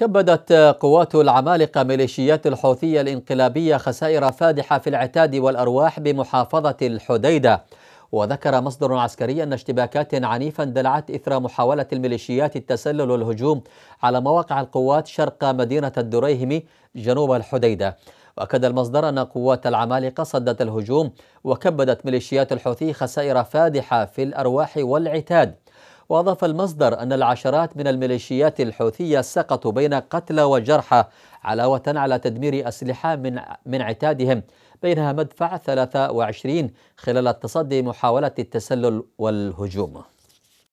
كبدت قوات العمالقة ميليشيات الحوثية الانقلابية خسائر فادحة في العتاد والأرواح بمحافظة الحديدة وذكر مصدر عسكري أن اشتباكات عنيفة اندلعت إثر محاولة الميليشيات التسلل والهجوم على مواقع القوات شرق مدينة الدريهمي جنوب الحديدة وأكد المصدر أن قوات العمالقة صدت الهجوم وكبدت ميليشيات الحوثي خسائر فادحة في الأرواح والعتاد وأضاف المصدر أن العشرات من الميليشيات الحوثية سقطوا بين قتلى وجرحى علاوة على تدمير أسلحة من من عتادهم بينها مدفع 23 خلال التصدي محاولة التسلل والهجوم